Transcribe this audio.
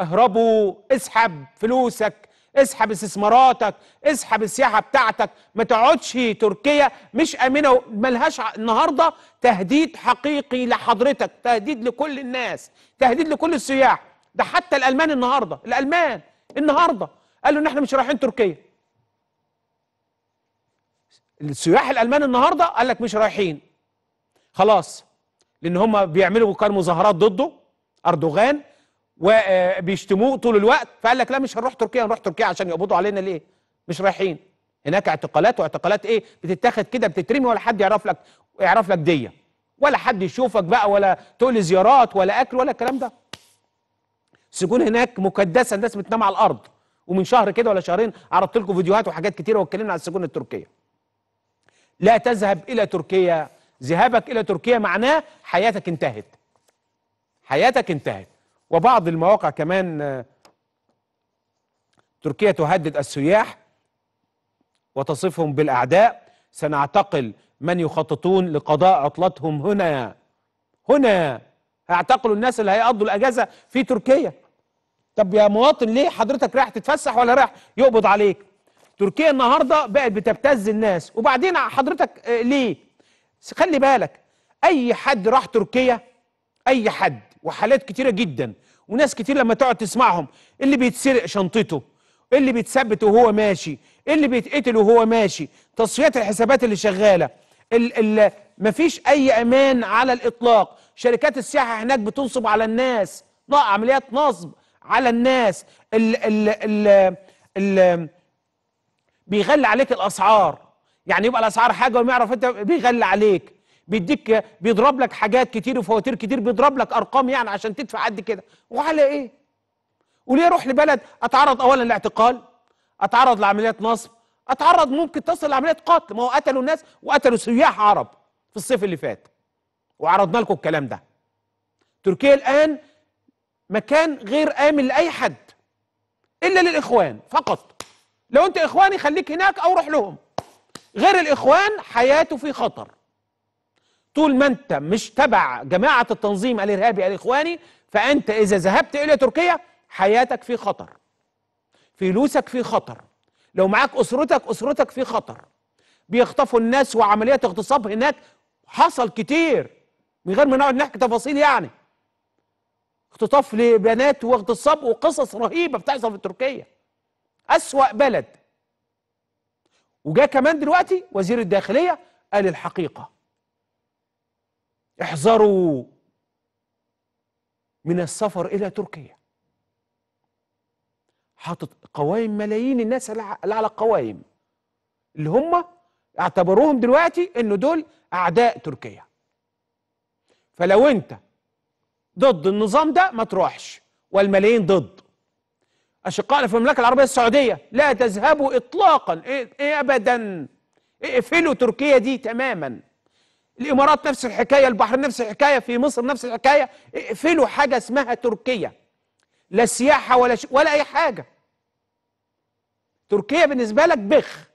اهربوا اسحب فلوسك اسحب استثماراتك اسحب السياحه بتاعتك ما تقعدش تركيا مش امنه ملهاش النهارده تهديد حقيقي لحضرتك تهديد لكل الناس تهديد لكل السياح ده حتى الالمان النهارده الالمان النهارده قالوا ان احنا مش رايحين تركيا السياح الالمان النهارده قال لك مش رايحين خلاص لان هم بيعملوا كان مظاهرات ضده اردوغان وبيشتموه طول الوقت فقال لك لا مش هنروح تركيا هنروح تركيا عشان يقبضوا علينا ليه مش رايحين هناك اعتقالات واعتقالات ايه بتتاخد كده بتترمي ولا حد يعرف لك يعرف لك ديه ولا حد يشوفك بقى ولا تقول زيارات ولا اكل ولا الكلام ده السجون هناك مكدسه الناس بتنام على الارض ومن شهر كده ولا شهرين عرضت لكم فيديوهات وحاجات كتيره واتكلمنا عن السجون التركيه لا تذهب الى تركيا ذهابك الى تركيا معناه حياتك انتهت حياتك انتهت وبعض المواقع كمان آه، تركيا تهدد السياح وتصفهم بالأعداء سنعتقل من يخططون لقضاء عطلتهم هنا هنا هيعتقلوا الناس اللي هيقضوا الأجازة في تركيا طب يا مواطن ليه حضرتك رايح تتفسح ولا رايح يقبض عليك تركيا النهاردة بقت بتبتز الناس وبعدين حضرتك آه، ليه خلي بالك أي حد راح تركيا أي حد وحالات كتيره جدا وناس كتير لما تقعد تسمعهم اللي بيتسرق شنطته اللي بيتثبت وهو ماشي اللي بيتقتل وهو ماشي تصفيات الحسابات اللي شغاله ال ال مفيش اي امان على الاطلاق شركات السياحه هناك بتنصب على الناس عمليات نصب على الناس ال ال ال ال بيغلي عليك الاسعار يعني يبقى الاسعار حاجه وما يعرف انت بيغلي عليك بيديك بيضرب لك حاجات كتير وفواتير كتير بيضرب لك ارقام يعني عشان تدفع قد كده وعلى ايه وليه اروح لبلد اتعرض اولا لاعتقال اتعرض لعمليات نصب اتعرض ممكن تصل لعمليات قتل ما هو قتلوا الناس وقتلوا سياح عرب في الصيف اللي فات وعرضنا لكم الكلام ده تركيا الان مكان غير امن لاي حد الا للاخوان فقط لو انت اخواني خليك هناك او روح لهم غير الاخوان حياته في خطر طول ما انت مش تبع جماعه التنظيم الارهابي الاخواني فانت اذا ذهبت الى تركيا حياتك في خطر فلوسك في خطر لو معاك اسرتك اسرتك في خطر بيخطفوا الناس وعمليات اغتصاب هناك حصل كتير من غير ما نقعد نحكي تفاصيل يعني اختطاف لبنات واغتصاب وقصص رهيبه بتحصل في تركيا اسوا بلد وجا كمان دلوقتي وزير الداخليه قال الحقيقه احذروا من السفر إلى تركيا حاطط قوائم ملايين الناس اللي على القوائم اللي هم اعتبروهم دلوقتي ان دول اعداء تركيا فلو انت ضد النظام ده ما تروحش والملايين ضد اشقائنا في المملكه العربيه السعوديه لا تذهبوا اطلاقا إيه،, إيه ابدا اقفلوا تركيا دي تماما الامارات نفس الحكايه البحرين نفس الحكايه في مصر نفس الحكايه اقفلوا حاجه اسمها تركيا لا سياحه ولا ش... ولا اي حاجه تركيا بالنسبه لك بخ